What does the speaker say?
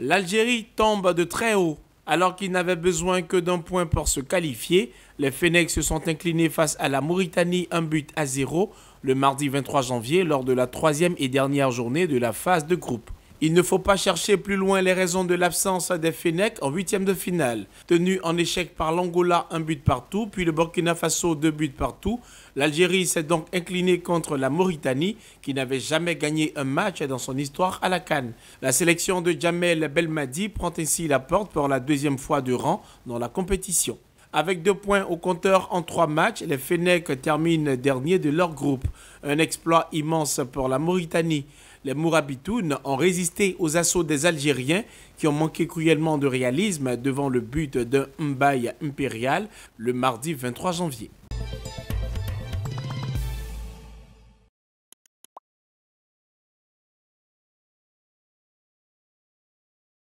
L'Algérie tombe de très haut. Alors qu'il n'avait besoin que d'un point pour se qualifier, les Fenex se sont inclinés face à la Mauritanie un but à zéro le mardi 23 janvier lors de la troisième et dernière journée de la phase de groupe. Il ne faut pas chercher plus loin les raisons de l'absence des Fenech en huitième de finale. Tenu en échec par l'Angola, un but partout, puis le Burkina Faso, deux buts partout, l'Algérie s'est donc inclinée contre la Mauritanie, qui n'avait jamais gagné un match dans son histoire à la Cannes. La sélection de Jamel Belmadi prend ainsi la porte pour la deuxième fois du rang dans la compétition. Avec deux points au compteur en trois matchs, les Fenech terminent dernier de leur groupe. Un exploit immense pour la Mauritanie les Mourabitounes ont résisté aux assauts des Algériens qui ont manqué cruellement de réalisme devant le but d'un Mbaye impérial le mardi 23 janvier.